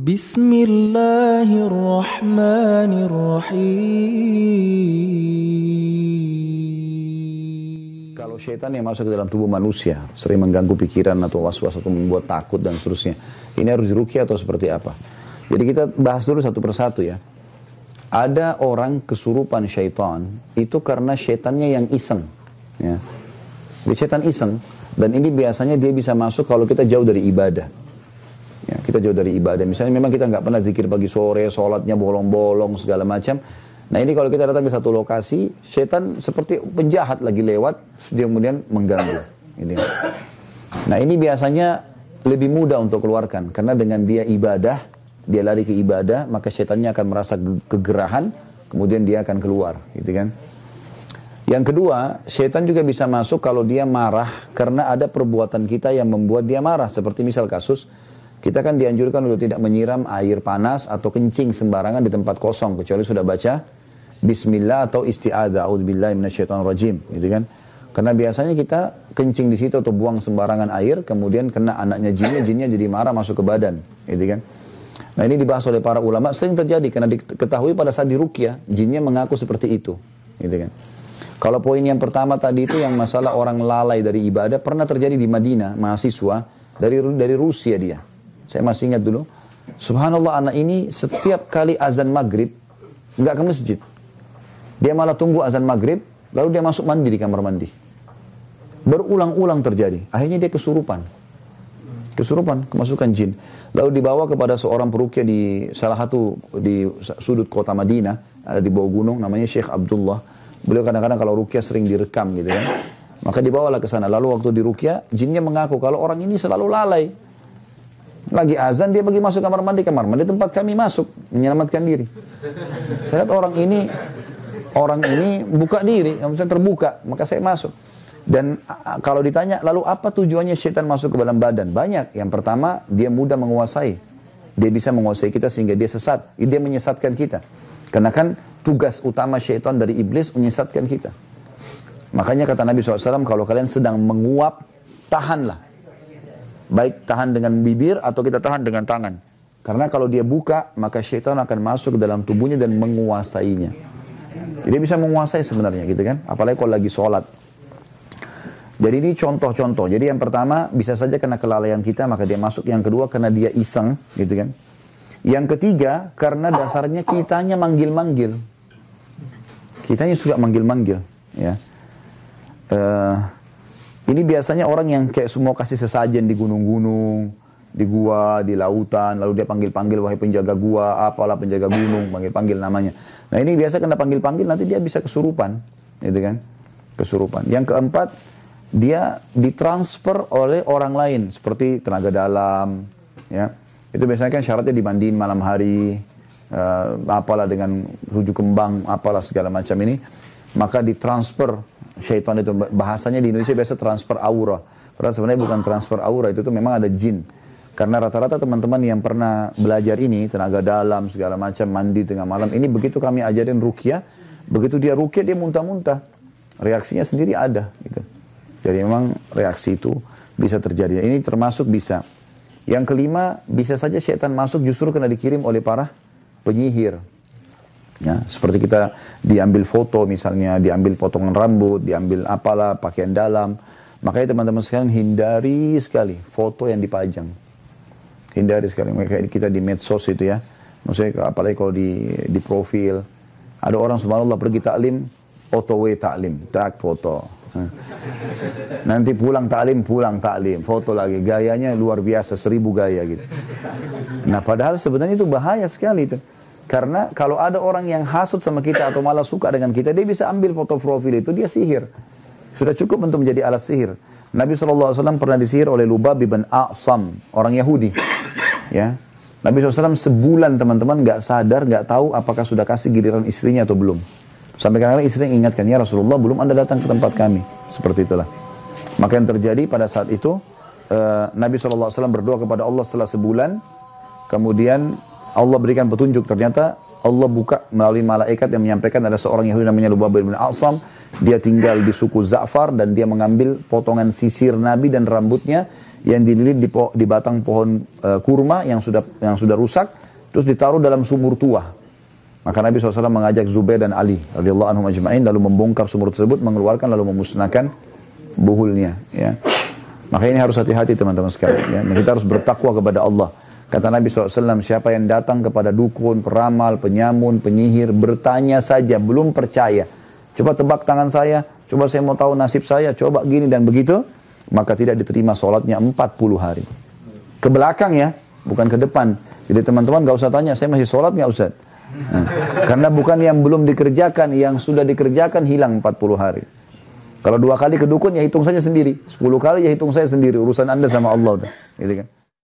Bismillahirrahmanirrahim. Kalau syaitan yang masuk ke dalam tubuh manusia, sering mengganggu pikiran atau was-was atau membuat takut dan seterusnya, ini harus diruki atau seperti apa? Jadi kita bahas dulu satu persatu ya. Ada orang kesurupan syaitan itu karena syaitannya yang iseng. Ya. syaitan iseng dan ini biasanya dia bisa masuk kalau kita jauh dari ibadah Ya, kita jauh dari ibadah. Misalnya memang kita nggak pernah zikir pagi sore, sholatnya bolong-bolong segala macam. Nah ini kalau kita datang ke satu lokasi, setan seperti penjahat lagi lewat, dia kemudian mengganggu. Ini. Nah ini biasanya lebih mudah untuk keluarkan, karena dengan dia ibadah, dia lari ke ibadah, maka setannya akan merasa kegerahan, kemudian dia akan keluar, gitu kan? Yang kedua, setan juga bisa masuk kalau dia marah karena ada perbuatan kita yang membuat dia marah. Seperti misal kasus kita kan dianjurkan untuk tidak menyiram air panas atau kencing sembarangan di tempat kosong kecuali sudah baca bismillah atau isti'adzah auzubillahi rajim gitu kan. Karena biasanya kita kencing di situ atau buang sembarangan air kemudian kena anaknya jinnya, jinnya jadi marah masuk ke badan gitu kan. Nah ini dibahas oleh para ulama sering terjadi karena diketahui pada saat dirukyah jinnya mengaku seperti itu gitu kan. Kalau poin yang pertama tadi itu yang masalah orang lalai dari ibadah pernah terjadi di Madinah mahasiswa dari dari Rusia dia saya masih ingat dulu. Subhanallah anak ini setiap kali azan maghrib nggak ke masjid. Dia malah tunggu azan maghrib, lalu dia masuk mandi di kamar mandi. Berulang-ulang terjadi. Akhirnya dia kesurupan. Kesurupan, kemasukan jin. Lalu dibawa kepada seorang perukia di salah satu di sudut kota Madinah, ada di bawah gunung, namanya Syekh Abdullah. Beliau kadang-kadang kalau rukia sering direkam gitu kan. Maka dibawalah ke sana. Lalu waktu di rukia jinnya mengaku kalau orang ini selalu lalai lagi azan dia bagi masuk kamar mandi, kamar mandi tempat kami masuk, menyelamatkan diri. Saya lihat orang ini, orang ini buka diri, maksudnya terbuka, maka saya masuk. Dan kalau ditanya, lalu apa tujuannya setan masuk ke dalam badan? Banyak. Yang pertama, dia mudah menguasai. Dia bisa menguasai kita sehingga dia sesat. Dia menyesatkan kita. Karena kan tugas utama syaitan dari iblis menyesatkan kita. Makanya kata Nabi SAW, kalau kalian sedang menguap, tahanlah. Baik tahan dengan bibir atau kita tahan dengan tangan. Karena kalau dia buka, maka syaitan akan masuk ke dalam tubuhnya dan menguasainya. Jadi bisa menguasai sebenarnya gitu kan. Apalagi kalau lagi sholat. Jadi ini contoh-contoh. Jadi yang pertama bisa saja karena kelalaian kita maka dia masuk. Yang kedua karena dia iseng gitu kan. Yang ketiga karena dasarnya kitanya manggil-manggil. Kitanya suka manggil-manggil ya. Uh, ini biasanya orang yang kayak semua kasih sesajen di gunung-gunung, di gua, di lautan, lalu dia panggil-panggil wahai penjaga gua, apalah penjaga gunung, panggil-panggil namanya. Nah ini biasa kena panggil-panggil nanti dia bisa kesurupan, gitu kan? Kesurupan. Yang keempat, dia ditransfer oleh orang lain seperti tenaga dalam, ya. Itu biasanya kan syaratnya dimandiin malam hari, uh, apalah dengan rujuk kembang, apalah segala macam ini, maka ditransfer syaitan itu bahasanya di Indonesia biasa transfer aura. Padahal sebenarnya bukan transfer aura itu tuh memang ada jin. Karena rata-rata teman-teman yang pernah belajar ini tenaga dalam segala macam mandi tengah malam ini begitu kami ajarin rukia, begitu dia rukia dia muntah-muntah. Reaksinya sendiri ada gitu. Jadi memang reaksi itu bisa terjadi. Ini termasuk bisa. Yang kelima, bisa saja syaitan masuk justru kena dikirim oleh para penyihir ya seperti kita diambil foto misalnya diambil potongan rambut diambil apalah pakaian dalam makanya teman-teman sekarang hindari sekali foto yang dipajang hindari sekali mereka kita di medsos itu ya maksudnya apalagi kalau di di profil ada orang subhanallah pergi taklim otw taklim tak foto Nanti pulang taklim, pulang taklim, foto lagi. Gayanya luar biasa, seribu gaya gitu. Nah padahal sebenarnya itu bahaya sekali itu. Karena kalau ada orang yang hasut sama kita atau malah suka dengan kita, dia bisa ambil foto profil itu, dia sihir. Sudah cukup untuk menjadi alat sihir. Nabi SAW pernah disihir oleh Lubab bin A'sam, orang Yahudi. Ya, Nabi SAW sebulan teman-teman gak sadar, gak tahu apakah sudah kasih giliran istrinya atau belum. Sampai kadang-kadang istrinya ingatkan, ya Rasulullah belum anda datang ke tempat kami. Seperti itulah. Maka yang terjadi pada saat itu, eh, Nabi SAW berdoa kepada Allah setelah sebulan, kemudian Allah berikan petunjuk ternyata Allah buka melalui malaikat yang menyampaikan ada seorang Yahudi namanya Lubabir bin Al-Sam, Dia tinggal di suku Za'far dan dia mengambil potongan sisir Nabi dan rambutnya yang dililit di, po di batang pohon e, kurma yang sudah yang sudah rusak. Terus ditaruh dalam sumur tua. Maka Nabi SAW mengajak Zubair dan Ali radhiyallahu ajma'in lalu membongkar sumur tersebut, mengeluarkan lalu memusnahkan buhulnya. Ya. Maka ini harus hati-hati teman-teman sekalian. Ya. Kita harus bertakwa kepada Allah. Kata Nabi SAW, siapa yang datang kepada dukun, peramal, penyamun, penyihir, bertanya saja, belum percaya. Coba tebak tangan saya, coba saya mau tahu nasib saya, coba gini dan begitu. Maka tidak diterima sholatnya 40 hari. Ke belakang ya, bukan ke depan. Jadi teman-teman gak usah tanya, saya masih sholat gak Ustaz? Hmm. karena bukan yang belum dikerjakan, yang sudah dikerjakan hilang 40 hari. Kalau dua kali ke dukun ya hitung saja sendiri. Sepuluh kali ya hitung saya sendiri. Urusan anda sama Allah. Udah. Gitu kan.